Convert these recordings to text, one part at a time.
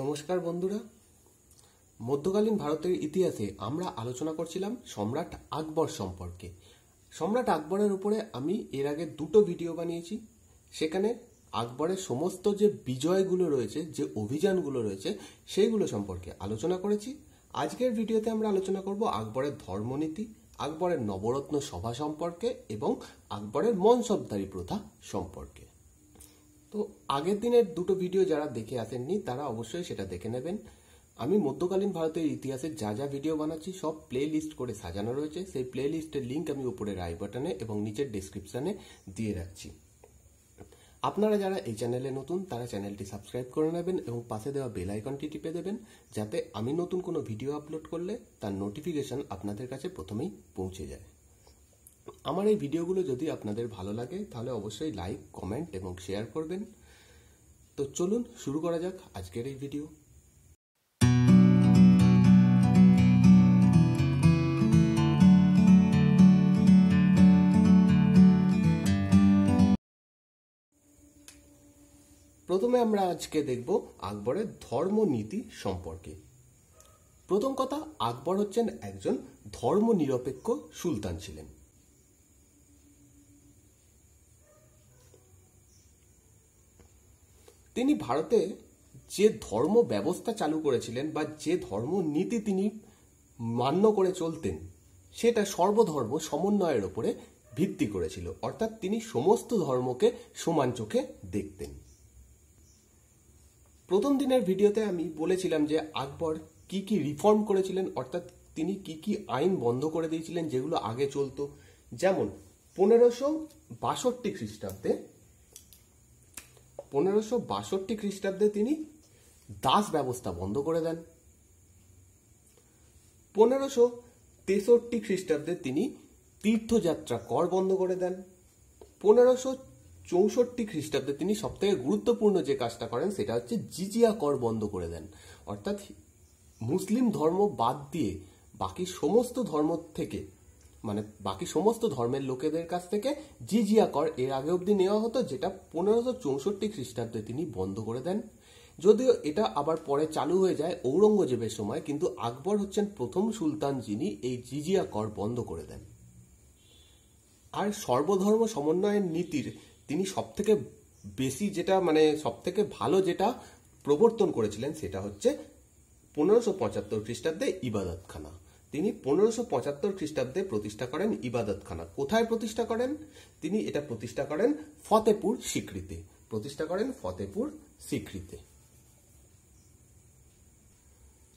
নমস্কার বন্ধুরা মধ্যকালীন ভারতের ইতিহাসে আমরা আলোচনা করছিলাম সম্রাট আকবর সম্পর্কে সম্রাট আকবরের উপরে আমি এর আগে দুটো ভিডিও বানিয়েছি সেখানে আকবরের সমস্ত যে বিজয়গুলো রয়েছে যে অভিযানগুলো রয়েছে সেইগুলো সম্পর্কে আলোচনা করেছি আজকের ভিডিওতে আমরা আলোচনা করব আকবরের ধর্মনীতি আকবরের নবরত্ন সভা সম্পর্কে এবং আকবরের মনসবদারি প্রথা সম্পর্কে তো আগের দিনের দুটো ভিডিও যারা দেখে আসেননি তারা অবশ্যই সেটা দেখে নেবেন আমি মধ্যকালীন ভারতের ইতিহাসে যা যা ভিডিও বানাচ্ছি সব প্লে লিস্ট করে সাজানো রয়েছে সেই প্লে লিস্টের লিঙ্ক আমি উপরের আই বাটনে এবং নিচের ডিসক্রিপশানে দিয়ে রাখছি আপনারা যারা এই চ্যানেলে নতুন তারা চ্যানেলটি সাবস্ক্রাইব করে নেবেন এবং পাশে দেওয়া বেল আইকনটি টিপে দেবেন যাতে আমি নতুন কোনো ভিডিও আপলোড করলে তার নোটিফিকেশন আপনাদের কাছে প্রথমেই পৌঁছে যায় আমার এই ভিডিওগুলো যদি আপনাদের ভালো লাগে তাহলে অবশ্যই লাইক কমেন্ট এবং শেয়ার করবেন তো চলুন শুরু করা যাক আজকের এই ভিডিও প্রথমে আমরা আজকে দেখব আকবরের ধর্মনীতি সম্পর্কে প্রথম কথা আকবর হচ্ছেন একজন ধর্মনিরপেক্ষ সুলতান ছিলেন তিনি ভারতে যে ধর্ম ব্যবস্থা চালু করেছিলেন বা যে ধর্ম নীতি তিনি মান্য করে চলতেন সেটা সর্বধর্ম সমন্বয়ের ওপরে ভিত্তি করেছিল অর্থাৎ তিনি সমস্ত ধর্মকে সমান চোখে দেখতেন প্রথম দিনের ভিডিওতে আমি বলেছিলাম যে আকবর কি কি রিফর্ম করেছিলেন অর্থাৎ তিনি কি কি আইন বন্ধ করে দিয়েছিলেন যেগুলো আগে চলতো যেমন পনেরোশো বাষট্টি খ্রিস্টাব্দে পনেরোশো বাষট্টি খ্রিস্টাব্দে তিনি দাস ব্যবস্থা বন্ধ করে দেন পনেরোশো তেষট্টি খ্রিস্টাব্দে তিনি তীর্থযাত্রা কর বন্ধ করে দেন পনেরোশো চৌষট্টি খ্রিস্টাব্দে তিনি সবথেকে গুরুত্বপূর্ণ যে কাজটা করেন সেটা হচ্ছে জিজিয়া কর বন্ধ করে দেন অর্থাৎ মুসলিম ধর্ম বাদ দিয়ে বাকি সমস্ত ধর্ম থেকে মানে বাকি সমস্ত ধর্মের লোকেদের কাছ থেকে জিজিয়া কর এর আগে অবধি নেওয়া হতো যেটা পনেরোশো চৌষট্টি খ্রিস্টাব্দে তিনি বন্ধ করে দেন যদিও এটা আবার পরে চালু হয়ে যায় ঔরঙ্গজেবের সময় কিন্তু আকবর হচ্ছেন প্রথম সুলতান যিনি এই জিজিয়া কর বন্ধ করে দেন আর সর্বধর্ম সমন্বয়ের নীতির তিনি সবথেকে বেশি যেটা মানে সবথেকে ভালো যেটা প্রবর্তন করেছিলেন সেটা হচ্ছে পনেরোশো পঁচাত্তর খ্রিস্টাব্দে ইবাদতখানা তিনি পনেরোশো পঁচাত্তর খ্রিস্টাব্দে প্রতিষ্ঠা করেন ইবাদতখানা কোথায় প্রতিষ্ঠা করেন তিনি এটা প্রতিষ্ঠা করেন ফতেপুর সিকৃতে প্রতিষ্ঠা করেন ফতেপুর সিকৃতে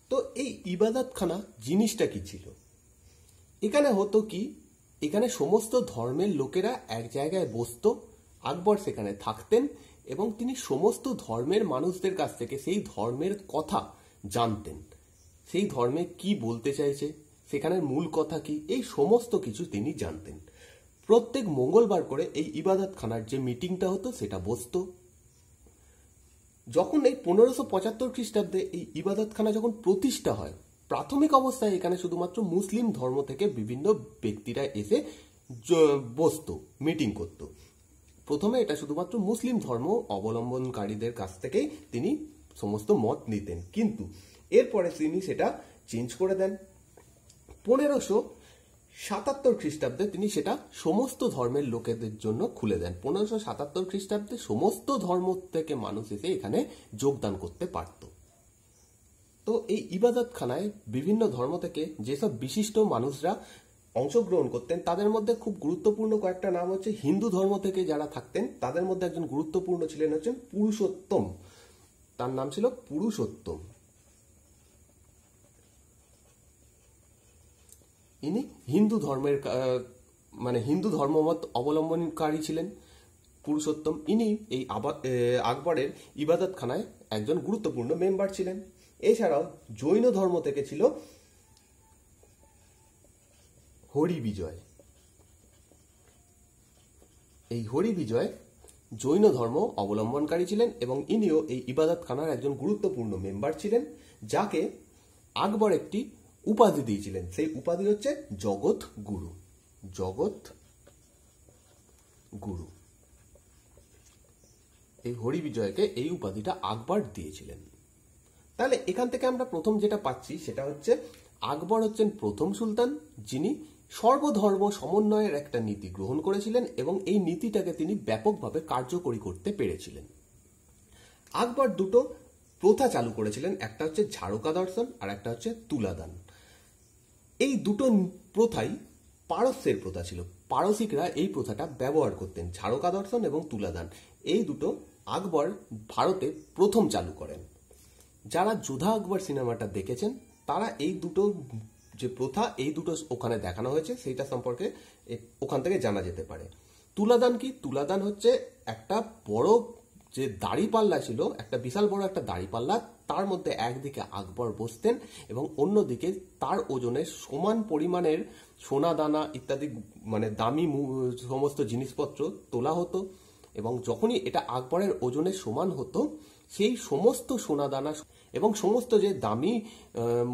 তো এই ইবাদতখানা জিনিসটা কি ছিল এখানে হতো কি এখানে সমস্ত ধর্মের লোকেরা এক জায়গায় বসত আকবর সেখানে থাকতেন এবং তিনি সমস্ত ধর্মের মানুষদের কাছ থেকে সেই ধর্মের কথা জানতেন সেই ধর্মে কি বলতে চাইছে সেখানের মূল কথা কি এই সমস্ত কিছু তিনি জানতেন প্রত্যেক মঙ্গলবার করে এই ইবাদতখানার যে মিটিংটা হতো সেটা বসত যখন এই পনেরোশো পঁচাত্তর খ্রিস্টাব্দে এই খানা যখন প্রতিষ্ঠা হয় প্রাথমিক অবস্থায় এখানে শুধুমাত্র মুসলিম ধর্ম থেকে বিভিন্ন ব্যক্তিরা এসে বসত মিটিং করত প্রথমে এটা শুধুমাত্র মুসলিম ধর্ম অবলম্বনকারীদের কাছ থেকেই তিনি সমস্ত মত নিতেন কিন্তু এরপরে তিনি সেটা চেঞ্জ করে দেন পনেরোশো সাতাত্তর খ্রিস্টাব্দে তিনি সেটা সমস্ত ধর্মের লোকেদের জন্য খুলে দেন পনেরোশো সাতাত্তর খ্রিস্টাব্দে সমস্ত ধর্ম থেকে মানুষ এসে এখানে যোগদান করতে পারত তো এই ইবাদতখানায় বিভিন্ন ধর্ম থেকে যেসব বিশিষ্ট মানুষরা অংশগ্রহণ করতেন তাদের মধ্যে খুব গুরুত্বপূর্ণ কয়েকটা নাম হচ্ছে হিন্দু ধর্ম থেকে যারা থাকতেন তাদের মধ্যে একজন গুরুত্বপূর্ণ ছিলেন হচ্ছেন পুরুষোত্তম তার নাম ছিল পুরুষোত্তম ইনি হিন্দু ধর্মের মানে হিন্দু ধর্মমত অবলম্বনকারী ছিলেন পুরুষোত্তম ইনি এই আকবরের ইবাদতখানায় একজন গুরুত্বপূর্ণ মেম্বার ছিলেন এছাড়াও জৈন ধর্ম থেকে ছিল হরি বিজয় এই হরি বিজয় জৈন ধর্ম অবলম্বনকারী ছিলেন এবং ইনিও এই ইবাদতখানার একজন গুরুত্বপূর্ণ মেম্বার ছিলেন যাকে আকবর একটি উপাধি দিয়েছিলেন সেই উপাধি হচ্ছে জগৎ গুরু জগৎ গুরু এই হরি বিজয়কে এই উপাধিটা আকবর দিয়েছিলেন তাহলে এখান থেকে আমরা প্রথম যেটা পাচ্ছি সেটা হচ্ছে আকবর হচ্ছেন প্রথম সুলতান যিনি সর্বধর্ম সমন্বয়ের একটা নীতি গ্রহণ করেছিলেন এবং এই নীতিটাকে তিনি ব্যাপকভাবে কার্যকরী করতে পেরেছিলেন আকবর দুটো প্রথা চালু করেছিলেন একটা হচ্ছে ঝাড়কা দর্শন আর একটা হচ্ছে তুলাদান এই দুটো প্রথাই পারস্যের প্রথা ছিল পারসিকরা এই প্রথাটা ব্যবহার করতেন ঝাড়কা দর্শন এবং তুলাদান এই দুটো আকবর ভারতে প্রথম চালু করেন যারা যোধা আকবর সিনেমাটা দেখেছেন তারা এই দুটো যে প্রথা এই দুটো ওখানে দেখানো হয়েছে সেইটা সম্পর্কে ওখান থেকে জানা যেতে পারে তুলাদান কি তুলাদান হচ্ছে একটা বড় যে পাল্লা ছিল একটা বিশাল বড় একটা দাড়িপাল্লা তার মধ্যে একদিকে আকবর বসতেন এবং অন্যদিকে তার ওজনে সমান পরিমাণের সোনা দানা ইত্যাদি মানে দামি সমস্ত জিনিসপত্র তোলা হতো এবং যখনই এটা আকবরের ওজনে সমান হতো সেই সমস্ত সোনাদানা এবং সমস্ত যে দামি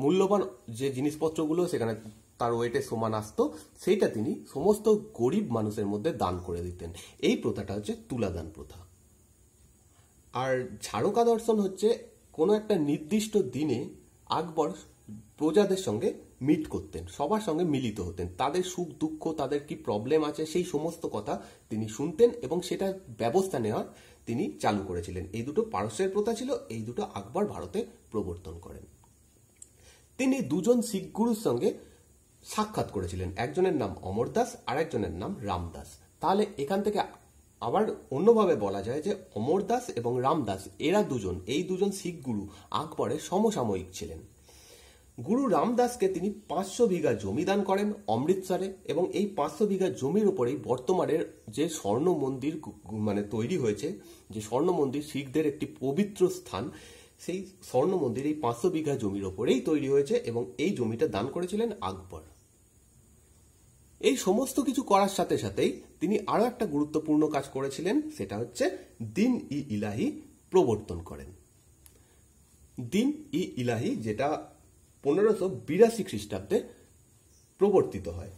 মূল্যবান যে জিনিসপত্রগুলো সেখানে তার ওয়েটে সমান আসত সেইটা তিনি সমস্ত গরিব মানুষের মধ্যে দান করে দিতেন এই প্রথাটা হচ্ছে তুলাদান প্রথা আর ঝাড়কা দর্শন হচ্ছে কোনো একটা নির্দিষ্ট দিনে আকবর প্রজাদের সঙ্গে মিট করতেন সবার সঙ্গে মিলিত হতেন তাদের সুখ দুঃখ তাদের কি প্রবলেম আছে সেই সমস্ত কথা তিনি শুনতেন এবং সেটা ব্যবস্থা নেওয়ার তিনি চালু করেছিলেন এই দুটো পারস্যের প্রথা ছিল এই দুটো আকবর ভারতে প্রবর্তন করেন তিনি দুজন শিখ গুরুর সঙ্গে সাক্ষাৎ করেছিলেন একজনের নাম অমর দাস আর একজনের নাম রামদাস তাহলে এখান থেকে আবার অন্যভাবে বলা যায় যে অমর দাস এবং রামদাস এরা দুজন এই দুজন শিখ গুরু আকবরের সমসাময়িক ছিলেন গুরু রামদাসকে তিনি পাঁচশো বিঘা জমি দান করেন অমৃতসরে এবং এই পাঁচশো বিঘা জমির উপরেই বর্তমানের যে স্বর্ণ মন্দির মানে তৈরি হয়েছে যে স্বর্ণ মন্দির শিখদের একটি পবিত্র স্থান সেই স্বর্ণ মন্দির এই পাঁচশো বিঘা জমির ওপরেই তৈরি হয়েছে এবং এই জমিটা দান করেছিলেন আকবর এই সমস্ত কিছু করার সাথে সাথেই তিনি আরও একটা গুরুত্বপূর্ণ কাজ করেছিলেন সেটা হচ্ছে দিন ই ইলাহি প্রবর্তন করেন দিন ই ইলাহি যেটা পনেরোশো বিরাশি খ্রিস্টাব্দে প্রবর্তিত হয়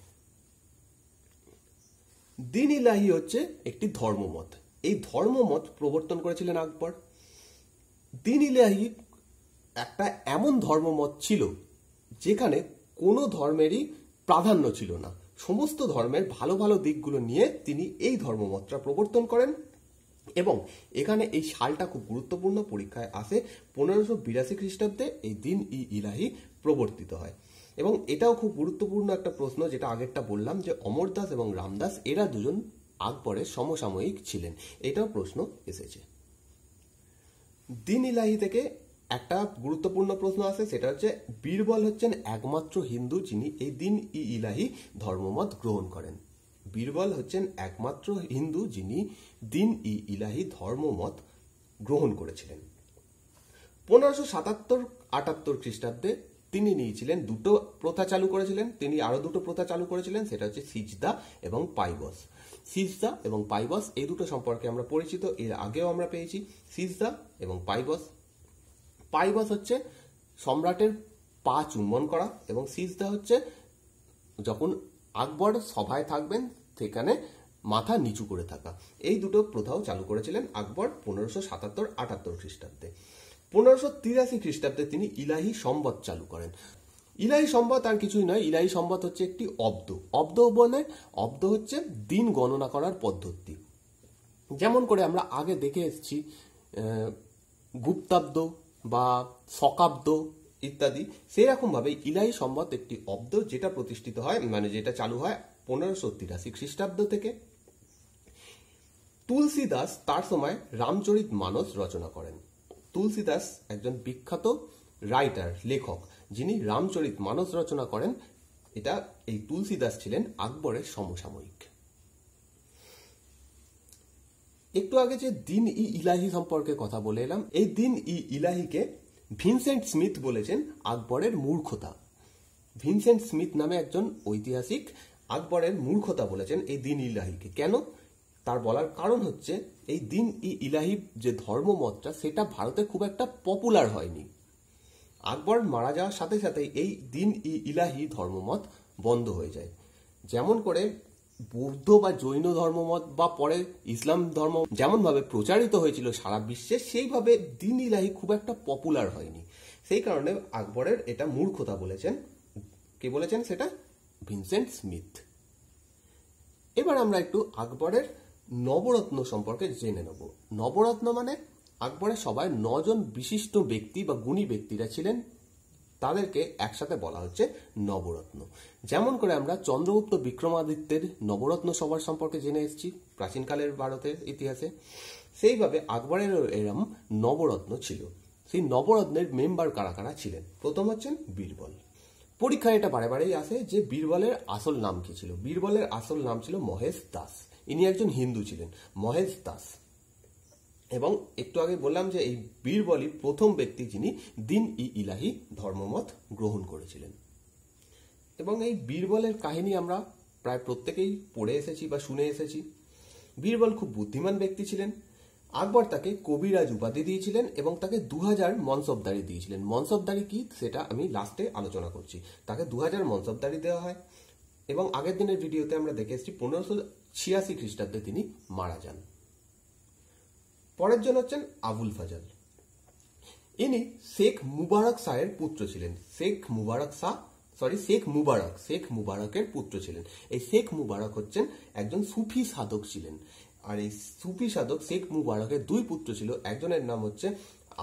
দিন ইলাহি হচ্ছে একটি ধর্মমত এই ধর্মমত প্রবর্তন করেছিলেন আকবর দিন ইলাহি একটা এমন ধর্মমত ছিল যেখানে কোনো ধর্মেরই প্রাধান্য ছিল না সমস্ত ধর্মের ভালো ভালো দিকগুলো নিয়ে তিনি এই ধর্মমতটা প্রবর্তন করেন এবং এখানে এই সালটা খুব গুরুত্বপূর্ণ পরীক্ষায় আসে পনেরোশো বিরাশি খ্রিস্টাব্দে এই দিন ই ইলাহি প্রবর্তিত হয় এবং এটাও খুব গুরুত্বপূর্ণ একটা প্রশ্ন যেটা আগেরটা বললাম যে অমর দাস এবং রামদাস এরা দুজন আকবরের সমসাময়িক ছিলেন এটাও প্রশ্ন এসেছে দিন ইলাহি থেকে একটা গুরুত্বপূর্ণ প্রশ্ন আছে সেটা হচ্ছে বীরবল হচ্ছেন একমাত্র হিন্দু যিনি এই দিন ই ইলাহি ধর্মমত গ্রহণ করেন বীরবল হচ্ছেন একমাত্র হিন্দু যিনি দিন ই ইলাহি ধর্মমত গ্রহণ করেছিলেন পনেরোশো সাতাত্তর আটাত্তর খ্রিস্টাব্দে তিনি নিয়েছিলেন দুটো প্রথা চালু করেছিলেন তিনি আরো দুটো প্রথা চালু করেছিলেন সেটা হচ্ছে সিজদা এবং পাইবস সিজদা এবং পাইবস এই দুটো সম্পর্কে আমরা পরিচিত এর আগেও আমরা পেয়েছি সিজদা এবং পাইবস পাইবাস হচ্ছে সম্রাটের পা চুম্বন করা এবং সিজদা হচ্ছে যখন আকবর সভায় থাকবেন সেখানে মাথা নিচু করে থাকা এই দুটো প্রথাও চালু করেছিলেন আকবর পনেরোশো সাতাত্তর আটাত্তর খ্রিস্টাব্দে পনেরোশো তিরাশি খ্রিস্টাব্দে তিনি ইলাহি সম্বদ চালু করেন ইলাহি সম্বদ আর কিছুই নয় ইলাহি সম্বদ হচ্ছে একটি অব্দ অব্দ বলে অব্দ হচ্ছে দিন গণনা করার পদ্ধতি যেমন করে আমরা আগে দেখে এসেছি গুপ্তাব্দ বা শকাব্দ ইত্যাদি সেরকমভাবে ইলাই সম্বত একটি অব্দ যেটা প্রতিষ্ঠিত হয় মানে যেটা চালু হয় পনেরোশো তিরাশি খ্রিস্টাব্দ থেকে তুলসীদাস তার সময় রামচরিত মানস রচনা করেন তুলসীদাস একজন বিখ্যাত রাইটার লেখক যিনি রামচরিত মানস রচনা করেন এটা এই তুলসীদাস ছিলেন আকবরের সমসাময়িক একটু আগে যে দিন ই ইলাহি সম্পর্কে কথা বলে এলাম এই দিন ই ইলাহিকে ভিনসেন্ট স্মিথ বলেছেন আকবরের মূর্খতা ভিনসেন্ট স্মিথ নামে একজন ঐতিহাসিক আকবরের মূর্খতা বলেছেন এই দিন ইলাহিকে কেন তার বলার কারণ হচ্ছে এই দিন ই ইলাহি যে ধর্মমতটা সেটা ভারতে খুব একটা পপুলার হয়নি আকবর মারা যাওয়ার সাথে সাথে এই দিন ই ইলাহি ধর্মমত বন্ধ হয়ে যায় যেমন করে বৌদ্ধ বা জৈন ধর্মমত বা পরে ইসলাম ধর্ম যেমনভাবে প্রচারিত হয়েছিল সারা বিশ্বে সেইভাবে দিন ইলাহি খুব একটা পপুলার হয়নি সেই কারণে আকবরের এটা মূর্খতা বলেছেন কে বলেছেন সেটা ভিনসেন্ট স্মিথ এবার আমরা একটু আকবরের নবরত্ন সম্পর্কে জেনে নেব নবরত্ন মানে আকবরের সবাই নজন বিশিষ্ট ব্যক্তি বা গুণী ব্যক্তিরা ছিলেন তাদেরকে একসাথে বলা হচ্ছে নবরত্ন যেমন করে আমরা চন্দ্রগুপ্ত বিক্রমাদিত্যের নবরত্ন সবার সম্পর্কে জেনে এসেছি প্রাচীনকালের ভারতের ইতিহাসে সেইভাবে আকবরেরও এরম নবরত্ন ছিল সেই নবরত্নের মেম্বার কারা কারা ছিলেন প্রথম হচ্ছেন বীরবল পরীক্ষায় এটা বারে বারেই আসে যে বীরবলের আসল নাম কি ছিল বীরবলের আসল নাম ছিল মহেশ দাস ইনি একজন হিন্দু ছিলেন মহেশ দাস এবং একটু আগে বললাম যে এই বীরবলই প্রথম ব্যক্তি যিনি দিন ই ইলাহি ধর্মমত গ্রহণ করেছিলেন এবং এই বীরবলের কাহিনী আমরা প্রায় প্রত্যেকেই পড়ে এসেছি বা শুনে এসেছি বীরবল খুব বুদ্ধিমান ব্যক্তি ছিলেন আকবর তাকে কবিরাজ উপাধি দিয়েছিলেন এবং তাকে দু হাজার মনসবদারি দিয়েছিলেন মনসবদারি কি সেটা আমি লাস্টে আলোচনা করছি তাকে দু হাজার মনসবদারি দেওয়া হয় এবং আগের দিনের ভিডিওতে আমরা দেখে এসেছি পনেরোশো ছিয়াশি খ্রিস্টাব্দে তিনি মারা যান পরের জন হচ্ছেন আবুল ফাজাল ইনি শেখ মুবারক শাহের পুত্র ছিলেন শেখ মুবারক শাহ সরি শেখ মুবারক শেখ মুবারকের পুত্র ছিলেন এই শেখ মুবারক হচ্ছেন একজন সুফি সাধক ছিলেন আর এই সুফি সাধক শেখ মুবারকের দুই পুত্র ছিল একজনের নাম হচ্ছে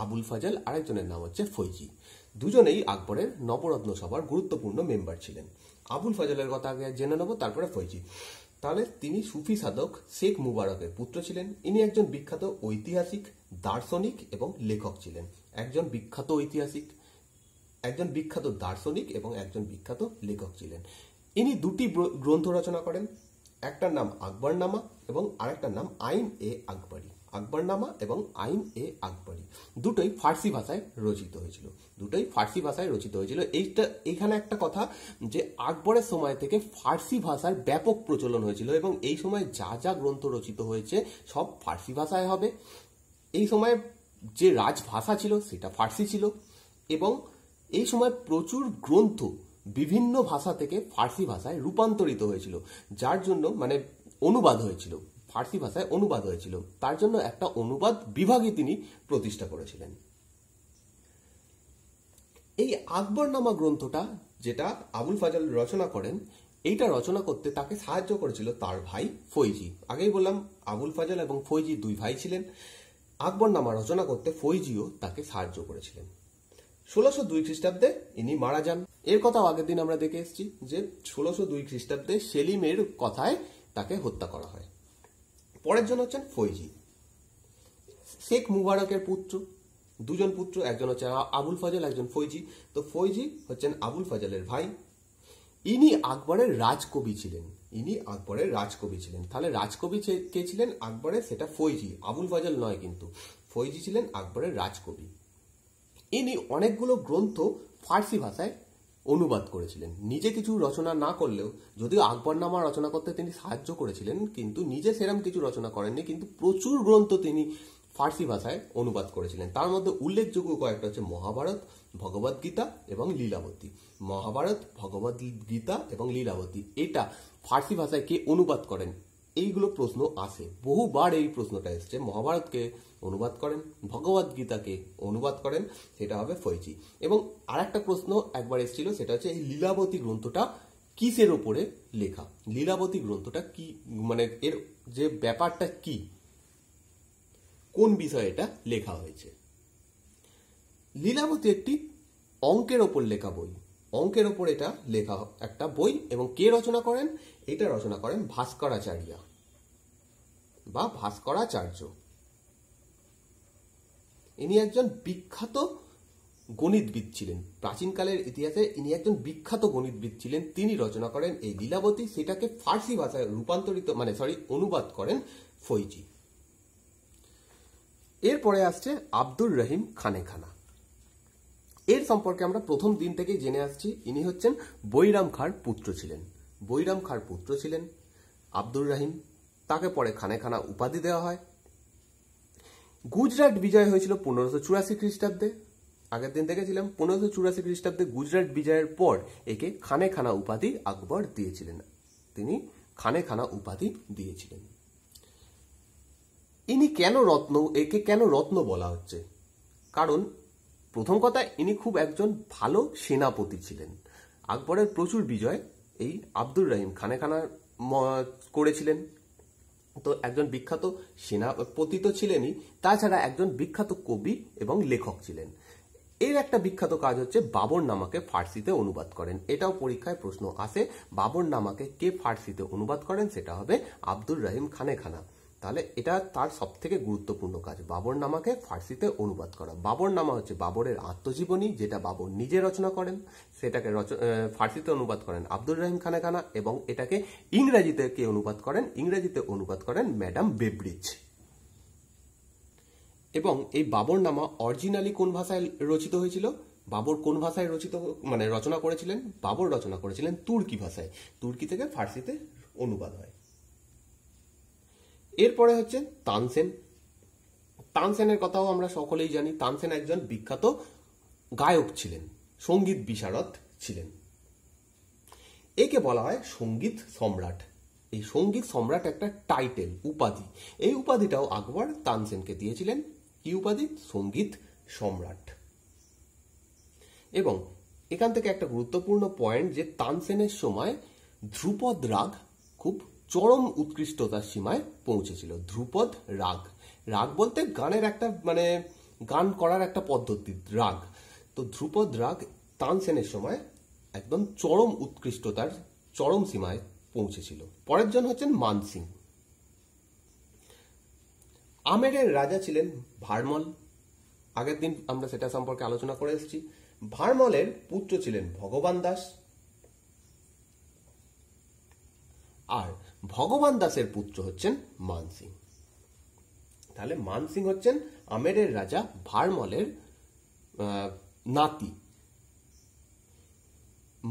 আবুল ফাজাল আরেকজনের নাম হচ্ছে ফৈজি দুজনেই আকবরের নবরত্ন সভার গুরুত্বপূর্ণ মেম্বার ছিলেন আবুল ফাজালের কথা আগে জেনে নেবো তারপরে ফৈজি তাহলে তিনি সুফি সাধক শেখ মুবারকের পুত্র ছিলেন ইনি একজন বিখ্যাত ঐতিহাসিক দার্শনিক এবং লেখক ছিলেন একজন বিখ্যাত ঐতিহাসিক একজন বিখ্যাত দার্শনিক এবং একজন বিখ্যাত লেখক ছিলেন ইনি দুটি গ্রন্থ রচনা করেন একটার নাম আকবরনামা এবং আরেকটার নাম আইন এ আকবরী আকবরনামা এবং আইন এ আকবরী দুটোই ফার্সি ভাষায় রচিত হয়েছিল দুটোই ফার্সি ভাষায় রচিত হয়েছিল এইটা এখানে একটা কথা যে আকবরের সময় থেকে ফার্সি ভাষার ব্যাপক প্রচলন হয়েছিল এবং এই সময় যা যা গ্রন্থ রচিত হয়েছে সব ফার্সি ভাষায় হবে এই সময় যে রাজভাষা ছিল সেটা ফার্সি ছিল এবং এই সময় প্রচুর গ্রন্থ বিভিন্ন ভাষা থেকে ফার্সি ভাষায় রূপান্তরিত হয়েছিল যার জন্য মানে অনুবাদ হয়েছিল ফার্সি ভাষায় অনুবাদ হয়েছিল তার জন্য একটা অনুবাদ বিভাগে তিনি প্রতিষ্ঠা করেছিলেন এই আকবরনামা গ্রন্থটা যেটা আবুল ফাজাল রচনা করেন এইটা রচনা করতে তাকে সাহায্য করেছিল তার ভাই ফৈজি আগেই বললাম আবুল ফাজাল এবং ফৈজি দুই ভাই ছিলেন আকবরনামা রচনা করতে ফৈজিও তাকে সাহায্য করেছিলেন ষোলোশো দুই খ্রিস্টাব্দে ইনি মারা যান এর কথাও আগের দিন আমরা দেখে এসেছি যে ষোলোশো দুই খ্রিস্টাব্দে সেলিমের কথায় তাকে হত্যা করা হয় পরের জন হচ্ছেন ফৈজি শেখ মুবারকের পুত্র দুজন পুত্র একজন হচ্ছে আবুল ফজল একজন ফৈজি তো ফৈজি হচ্ছেন আবুল ফজলের ভাই ইনি আকবরের রাজকবি ছিলেন ইনি আকবরের রাজকবি ছিলেন তাহলে রাজকবি কে ছিলেন আকবরের সেটা ফৈজি আবুল ফজল নয় কিন্তু ফৈজি ছিলেন আকবরের রাজকবি ইনি অনেকগুলো গ্রন্থ ফার্সি ভাষায় অনুবাদ করেছিলেন নিজে কিছু রচনা না করলেও যদিও আকবরনামা রচনা করতে তিনি সাহায্য করেছিলেন কিন্তু নিজে সেরম কিছু রচনা করেননি কিন্তু প্রচুর গ্রন্থ তিনি ফার্সি ভাষায় অনুবাদ করেছিলেন তার মধ্যে উল্লেখযোগ্য কয়েকটা হচ্ছে মহাভারত ভগবদ গীতা এবং লীলাবতী মহাভারত ভগবদ গীতা এবং লীলাবতী এটা ফার্সি ভাষায় কে অনুবাদ করেন এইগুলো প্রশ্ন আসে বহুবার এই প্রশ্নটা এসছে মহাভারতকে অনুবাদ করেন ভগবদ গীতাকে অনুবাদ করেন সেটা হবে ফৈচি এবং আর একটা প্রশ্ন একবার এসেছিল সেটা হচ্ছে এই লীলাবতী গ্রন্থটা কিসের ওপরে লেখা লীলাবতী গ্রন্থটা কি মানে এর যে ব্যাপারটা কি কোন বিষয়ে এটা লেখা হয়েছে লীলাবতী একটি অঙ্কের ওপর লেখা বই অঙ্কের ওপর এটা লেখা একটা বই এবং কে রচনা করেন এটা রচনা করেন ভাস্করাচার্য বা ভাস্করাচার্য ইনি একজন বিখ্যাত গণিতবিদ ছিলেন প্রাচীনকালের ইতিহাসে ইনি একজন বিখ্যাত গণিতবিদ ছিলেন তিনি রচনা করেন এই লীলাবতী সেটাকে ফার্সি ভাষায় রূপান্তরিত মানে সরি অনুবাদ করেন ফৈজি এরপরে আসছে আব্দুর রহিম খানেখানা এর সম্পর্কে আমরা প্রথম দিন থেকেই জেনে আসছি ইনি হচ্ছেন বৈরাম খাঁর পুত্র ছিলেন বৈরাম খাঁর পুত্র ছিলেন আব্দুর রাহিম তাকে পরে খানে খানা উপাধি দেওয়া হয় গুজরাট বিজয় হয়েছিল পনেরোশো চুরাশি খ্রিস্টাব্দে আগের দিন দেখেছিলাম পনেরোশো চুরাশি খ্রিস্টাব্দে গুজরাট বিজয়ের পর একে খানে খানা উপাধি আকবর দিয়েছিলেন তিনি খানে খানা উপাধি দিয়েছিলেন ইনি কেন রত্ন একে কেন রত্ন বলা হচ্ছে কারণ প্রথম কথা ইনি খুব একজন ভালো সেনাপতি ছিলেন আকবরের প্রচুর বিজয় এই আব্দুর রহিম খানে খানা করেছিলেন তো একজন বিখ্যাত সেনাপতি তো ছিলেনই তাছাড়া একজন বিখ্যাত কবি এবং লেখক ছিলেন এর একটা বিখ্যাত কাজ হচ্ছে বাবর নামাকে ফার্সিতে অনুবাদ করেন এটাও পরীক্ষায় প্রশ্ন আসে বাবর নামাকে কে ফার্সিতে অনুবাদ করেন সেটা হবে আব্দুর রহিম খানে খানা তাহলে এটা তার সব থেকে গুরুত্বপূর্ণ কাজ বাবর নামাকে ফার্সিতে অনুবাদ করা বাবর নামা হচ্ছে বাবরের আত্মজীবনী যেটা বাবর নিজে রচনা করেন সেটাকে ফার্সিতে অনুবাদ করেন আব্দুর রহিম খানা এবং এটাকে ইংরেজিতে কে অনুবাদ করেন ইংরেজিতে অনুবাদ করেন ম্যাডাম বেব্রিজ এবং এই বাবরনামা অরিজিনালি কোন ভাষায় রচিত হয়েছিল বাবর কোন ভাষায় রচিত মানে রচনা করেছিলেন বাবর রচনা করেছিলেন তুর্কি ভাষায় তুর্কি থেকে ফার্সিতে অনুবাদ হয় এরপরে হচ্ছে তানসেন তানসেনের কথাও আমরা সকলেই জানি তানসেন একজন বিখ্যাত গায়ক ছিলেন সঙ্গীত বিশারদ ছিলেন একে বলা হয় সঙ্গীত সম্রাট এই সঙ্গীত সম্রাট একটা টাইটেল উপাধি এই উপাধিটাও আকবর তানসেনকে দিয়েছিলেন কি উপাধি সঙ্গীত সম্রাট এবং এখান থেকে একটা গুরুত্বপূর্ণ পয়েন্ট যে তানসেনের সময় ধ্রুপদ রাগ খুব চরম উৎকৃষ্টতার সীমায় পৌঁছেছিল ধ্রুপদ রাগ রাগ বলতে গানের একটা মানে গান করার একটা পদ্ধতি রাগ তো ধ্রুপদ রাগ তানসেনের সময় একদম চরম উৎকৃষ্টতার চরম সীমায় পৌঁছেছিল পরের জন হচ্ছেন মানসিং আমেরের রাজা ছিলেন ভারমল আগের দিন আমরা সেটা সম্পর্কে আলোচনা করে এসেছি ভারমলের পুত্র ছিলেন ভগবান দাস আর ভগবান দাসের পুত্র হচ্ছেন মানসিং তাহলে মানসিং হচ্ছেন আমেরের রাজা ভারমলের নাতি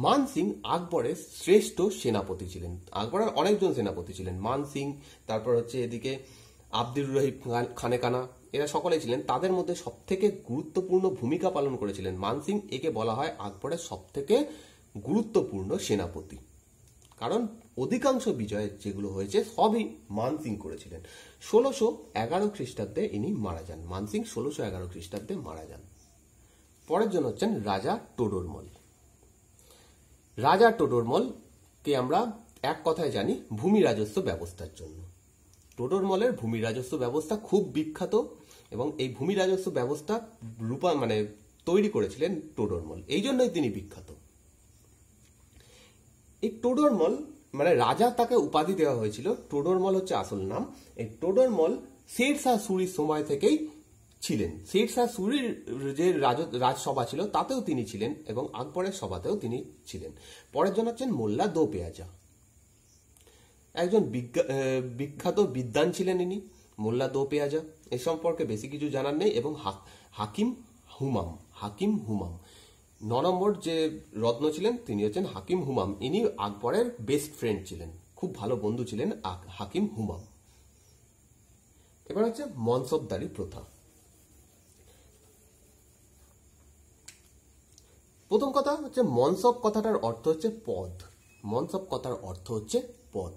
মানসিং আকবরের শ্রেষ্ঠ সেনাপতি ছিলেন আকবরের অনেকজন সেনাপতি ছিলেন মানসিং তারপর হচ্ছে এদিকে আব্দুর রহিম খানেকানা এরা সকলেই ছিলেন তাদের মধ্যে সবথেকে গুরুত্বপূর্ণ ভূমিকা পালন করেছিলেন মানসিং একে বলা হয় আকবরের সবথেকে গুরুত্বপূর্ণ সেনাপতি কারণ অধিকাংশ বিজয় যেগুলো হয়েছে সবই মানসিং করেছিলেন ষোলোশো এগারো খ্রিস্টাব্দে ইনি মারা যান মানসিং ষোলোশো এগারো খ্রিস্টাব্দে মারা যান পরের জন হচ্ছেন রাজা টোডরমল রাজা টোডরমলকে আমরা এক কথায় জানি ভূমি রাজস্ব ব্যবস্থার জন্য টোডরমলের ভূমি রাজস্ব ব্যবস্থা খুব বিখ্যাত এবং এই ভূমি রাজস্ব ব্যবস্থা রূপা মানে তৈরি করেছিলেন টোডরমল এই জন্যই তিনি বিখ্যাত এই টোডরমল মানে রাজা তাকে উপাধি দেওয়া হয়েছিল টোডরমল হচ্ছে আসল নাম এই টোডরমল শের শাহ সুরির সময় থেকেই ছিলেন শের শাহ সুরির যে রাজসভা ছিল তাতেও তিনি ছিলেন এবং আকবরের সভাতেও তিনি ছিলেন পরের জন হচ্ছেন মোল্লা দো পেয়াজা একজন বিখ্যাত বিদ্বান ছিলেন ইনি মোল্লা দো পেয়াজা এ সম্পর্কে বেশি কিছু জানার নেই এবং হাকিম হুমাম হাকিম হুমাম ন নম্বর যে রত্ন ছিলেন তিনি হচ্ছেন হাকিম হুমাম ইনি আকবরের বেস্ট ফ্রেন্ড ছিলেন খুব ভালো বন্ধু ছিলেন হাকিম হুমাম এবার হচ্ছে মনসবদারি প্রথা প্রথম কথা হচ্ছে মনসব কথাটার অর্থ হচ্ছে পদ মনসব কথার অর্থ হচ্ছে পদ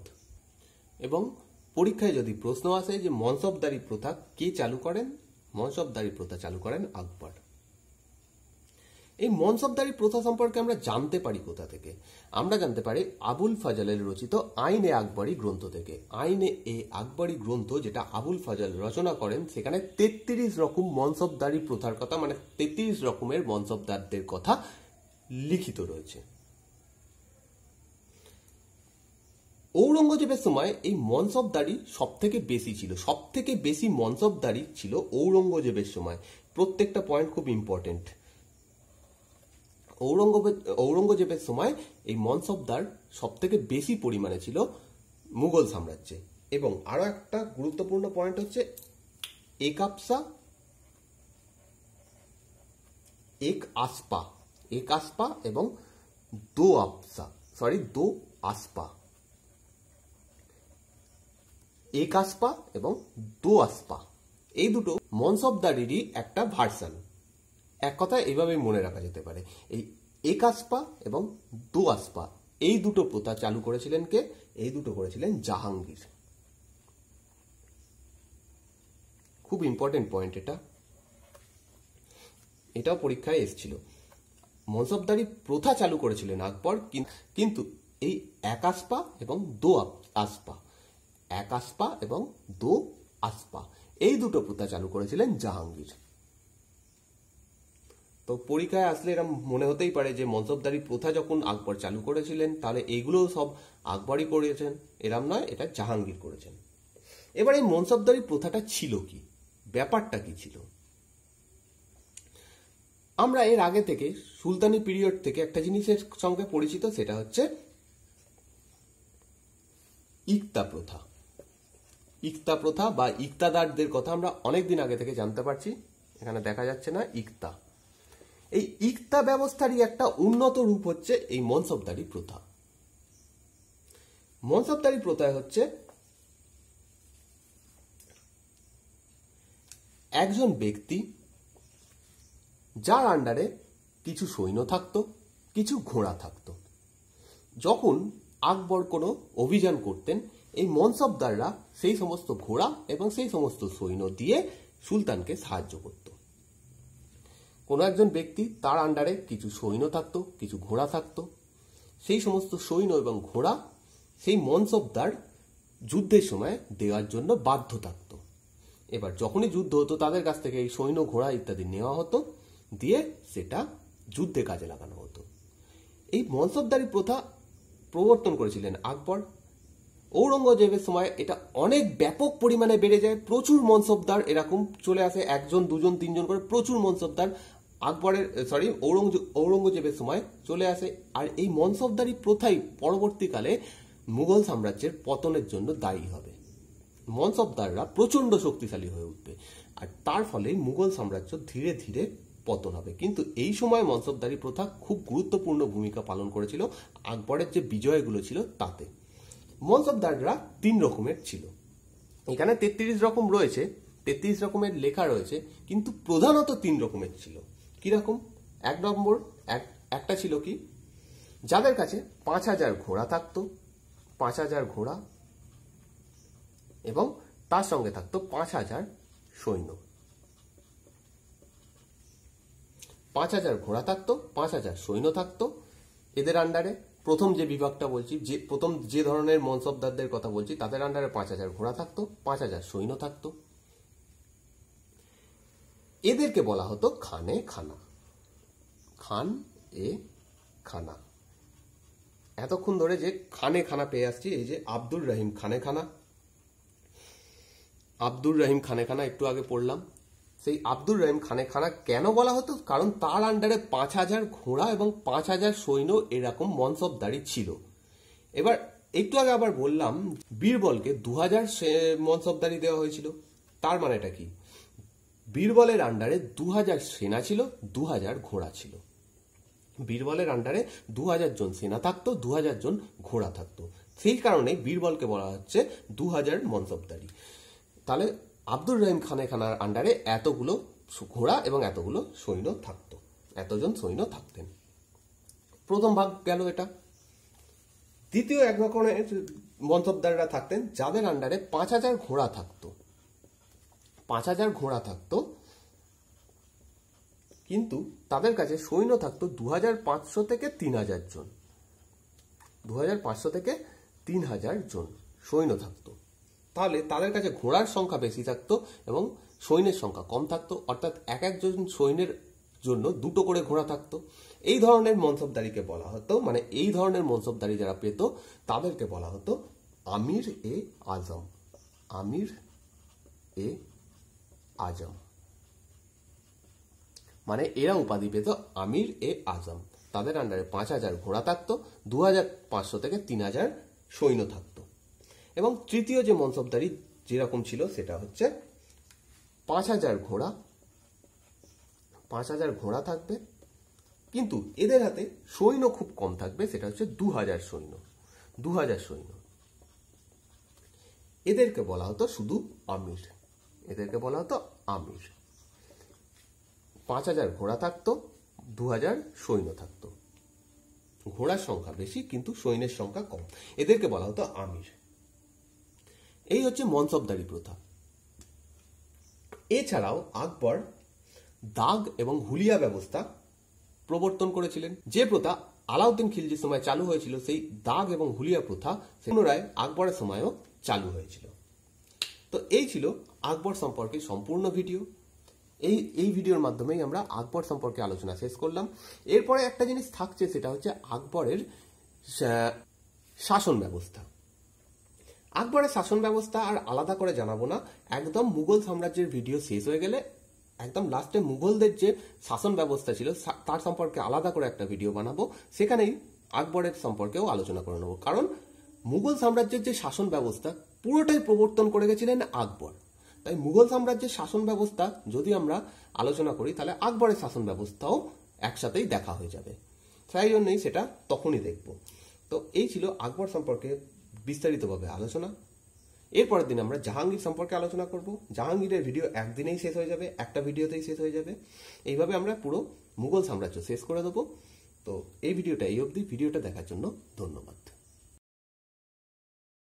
এবং পরীক্ষায় যদি প্রশ্ন আসে যে মনসবদারি প্রথা কে চালু করেন মনসবদারি প্রথা চালু করেন আকবর এই মনসবদারি প্রথা সম্পর্কে আমরা জানতে পারি কোথা থেকে আমরা জানতে পারি আবুল ফাজালের রচিত আইনে আকবরী গ্রন্থ থেকে আইনে এ আকবরী গ্রন্থ যেটা আবুল ফাজাল রচনা করেন সেখানে তেত্রিশ রকম মনসবদারি প্রথার কথা মানে তেত্রিশ রকমের মনসবদারদের কথা লিখিত রয়েছে ঔরঙ্গজেবের সময় এই মনসবদারি সব থেকে বেশি ছিল সব থেকে বেশি মনসবদারি ছিল ঔরঙ্গজেবের সময় প্রত্যেকটা পয়েন্ট খুব ইম্পর্টেন্ট ঔরঙ্গজেবের সময় এই মনসবদার সব থেকে বেশি পরিমাণে ছিল মুঘল সাম্রাজ্যে এবং আরও একটা গুরুত্বপূর্ণ পয়েন্ট হচ্ছে এক আপসা এক আসপা এক আসপা এবং দো আপসা সরি দো আসপা এক আসপা এবং দো আসপা এই দুটো মনসবদারেরই একটা ভার্সান এক কথায় এইভাবেই মনে রাখা যেতে পারে এই একাসপা এবং আসপা এই দুটো প্রথা চালু করেছিলেন কে এই দুটো করেছিলেন জাহাঙ্গীর খুব ইম্পর্টেন্ট পয়েন্ট এটা এটাও পরীক্ষায় এসেছিল মনসবদারি প্রথা চালু করেছিলেন আকবর কিন্তু এই এক আসপা এবং দো আসপা এক আসপা এবং দো আসপা এই দুটো প্রথা চালু করেছিলেন জাহাঙ্গীর তো পরীক্ষায় আসলে এরম মনে হতেই পারে যে মনসবদারি প্রথা যখন আকবর চালু করেছিলেন তাহলে এগুলোও সব আকবরই করেছেন এরম নয় এটা জাহাঙ্গীর করেছেন এবার এই মনসবদারি প্রথাটা ছিল কি ব্যাপারটা কি ছিল আমরা এর আগে থেকে সুলতানি পিরিয়ড থেকে একটা জিনিসের সঙ্গে পরিচিত সেটা হচ্ছে ইকতা প্রথা ইকতা প্রথা বা ইকতাদারদের কথা আমরা অনেকদিন আগে থেকে জানতে পারছি এখানে দেখা যাচ্ছে না ইকতা এই ইকতা ব্যবস্থারই একটা উন্নত রূপ হচ্ছে এই মনসবদারি প্রথা মনসবদারি প্রথায় হচ্ছে একজন ব্যক্তি যার আন্ডারে কিছু সৈন্য থাকত কিছু ঘোড়া থাকত যখন আকবর কোনো অভিযান করতেন এই মনসবদাররা সেই সমস্ত ঘোড়া এবং সেই সমস্ত সৈন্য দিয়ে সুলতানকে সাহায্য করত কোনো একজন ব্যক্তি তার আন্ডারে কিছু সৈন্য থাকতো কিছু ঘোড়া থাকতো সেই সমস্ত সৈন্য এবং ঘোড়া সেই মনসবদার যুদ্ধের সময় দেওয়ার জন্য বাধ্য থাকত এবার যখনই যুদ্ধ হতো তাদের কাছ থেকে এই সৈন্য ঘোড়া ইত্যাদি নেওয়া হতো দিয়ে সেটা যুদ্ধে কাজে লাগানো হতো এই মনসবদারি প্রথা প্রবর্তন করেছিলেন আকবর ঔরঙ্গজেবের সময় এটা অনেক ব্যাপক পরিমাণে বেড়ে যায় প্রচুর মনসবদার এরকম চলে আসে একজন দুজন তিনজন করে প্রচুর মনসবদার আকবরের সরি ঔরঙ্গজেবের সময় চলে আসে আর এই মনসবদারি প্রথাই পরবর্তীকালে মুঘল সাম্রাজ্যের পতনের জন্য দায়ী হবে মনসবদাররা প্রচণ্ড শক্তিশালী হয়ে উঠবে আর তার ফলে মুঘল সাম্রাজ্য ধীরে ধীরে পতন হবে কিন্তু এই সময় মনসবদারি প্রথা খুব গুরুত্বপূর্ণ ভূমিকা পালন করেছিল আকবরের যে বিজয়গুলো ছিল তাতে মনসবদাররা তিন রকমের ছিল এখানে তেত্রিশ রকম রয়েছে তেত্রিশ রকমের লেখা রয়েছে কিন্তু প্রধানত তিন রকমের ছিল কীরকম এক নম্বর এক একটা ছিল কি যাদের কাছে পাঁচ হাজার ঘোড়া থাকতো পাঁচ হাজার ঘোড়া এবং তার সঙ্গে থাকতো পাঁচ হাজার সৈন্য পাঁচ হাজার ঘোড়া থাকতো পাঁচ হাজার সৈন্য থাকতো এদের আন্ডারে প্রথম যে বিভাগটা বলছি যে প্রথম যে ধরনের মনসবদারদের কথা বলছি তাদের আন্ডারে পাঁচ হাজার ঘোড়া থাকতো পাঁচ হাজার সৈন্য থাকতো এদেরকে বলা হতো খানে খানা খান এ খানা এতক্ষণ ধরে যে খানে খানা পেয়ে আসছি এই যে আব্দুর রহিম খানে খানা আব্দুর রহিম খানে খানা একটু আগে পড়লাম সেই আব্দুর রহিম খানে খানা কেন বলা হতো কারণ তার আন্ডারে পাঁচ হাজার ঘোড়া এবং পাঁচ হাজার সৈন্য এরকম মনসবদারি ছিল এবার একটু আগে আবার বললাম বীরবলকে দু হাজার মনসবদারি দেওয়া হয়েছিল তার মানেটা কি বীরবলের আন্ডারে দু হাজার সেনা ছিল দু হাজার ঘোড়া ছিল বীরবলের আন্ডারে দু হাজার জন সেনা থাকতো দু হাজার জন ঘোড়া থাকতো সেই কারণে বীরবলকে বলা হচ্ছে দু হাজার মনসবদারি তাহলে আব্দুর রহিম খানে খানার আন্ডারে এতগুলো ঘোড়া এবং এতগুলো সৈন্য থাকতো এতজন সৈন্য থাকতেন প্রথম ভাগ গেল এটা দ্বিতীয় এক রকমের মনসবদাররা থাকতেন যাদের আন্ডারে পাঁচ হাজার ঘোড়া থাকতো পাঁচ হাজার ঘোড়া থাকতো কিন্তু তাদের কাছে সৈন্য থাকতো দু থেকে তিন হাজার জন দু থেকে তিন হাজার জন সৈন্য থাকতো তাহলে তাদের কাছে ঘোড়ার সংখ্যা বেশি থাকতো এবং সৈন্যের সংখ্যা কম থাকতো অর্থাৎ এক একজন সৈন্যের জন্য দুটো করে ঘোড়া থাকতো এই ধরনের মনসবদারিকে বলা হতো মানে এই ধরনের মনসবদারি যারা পেত তাদেরকে বলা হতো আমির এ আজম আমির এ আজম মানে এরা উপাধি পেত আমির এ আজম তাদের আন্ডারে পাঁচ হাজার ঘোড়া থাকত দু হাজার পাঁচশো থেকে তিন হাজার সৈন্য থাকত এবং তৃতীয় যে মনসবদারি যেরকম ছিল সেটা হচ্ছে পাঁচ হাজার ঘোড়া পাঁচ হাজার ঘোড়া থাকবে কিন্তু এদের হাতে সৈন্য খুব কম থাকবে সেটা হচ্ছে দু হাজার সৈন্য দু হাজার সৈন্য এদেরকে বলা হতো শুধু আমির এদেরকে বলা হতো আমির পাঁচ হাজার ঘোড়া থাকতো দু হাজার সৈন্য থাকতো ঘোড়ার সংখ্যা বেশি কিন্তু সৈন্যের সংখ্যা কম এদেরকে বলা হতো আমির এই হচ্ছে মনসবদারি প্রথা এছাড়াও আকবর দাগ এবং হুলিয়া ব্যবস্থা প্রবর্তন করেছিলেন যে প্রথা আলাউদ্দিন খিলজির সময় চালু হয়েছিল সেই দাগ এবং হুলিয়া প্রথা পুনরায় আকবরের সময়ও চালু হয়েছিল তো এই ছিল আকবর সম্পর্কে সম্পূর্ণ ভিডিও এই এই ভিডিওর মাধ্যমেই আমরা আকবর সম্পর্কে আলোচনা শেষ করলাম এরপরে একটা জিনিস থাকছে সেটা হচ্ছে আকবরের শাসন ব্যবস্থা আকবরের শাসন ব্যবস্থা আর আলাদা করে জানাবো না একদম মুঘল সাম্রাজ্যের ভিডিও শেষ হয়ে গেলে একদম লাস্টে মুঘলদের যে শাসন ব্যবস্থা ছিল তার সম্পর্কে আলাদা করে একটা ভিডিও বানাবো সেখানেই আকবরের সম্পর্কেও আলোচনা করে নেবো কারণ মুঘল সাম্রাজ্যের যে শাসন ব্যবস্থা পুরোটাই প্রবর্তন করে গেছিলেন আকবর তাই মুঘল সাম্রাজ্যের শাসন ব্যবস্থা যদি আমরা আলোচনা করি তাহলে আকবরের শাসন ব্যবস্থাও একসাথেই দেখা হয়ে যাবে তাই জন্যই সেটা তখনই দেখব তো এই ছিল আকবর সম্পর্কে বিস্তারিতভাবে আলোচনা এরপরের দিন আমরা জাহাঙ্গীর সম্পর্কে আলোচনা করব জাহাঙ্গীরের ভিডিও একদিনেই শেষ হয়ে যাবে একটা ভিডিওতেই শেষ হয়ে যাবে এইভাবে আমরা পুরো মুঘল সাম্রাজ্য শেষ করে দেবো তো এই ভিডিওটা এই অবধি ভিডিওটা দেখার জন্য ধন্যবাদ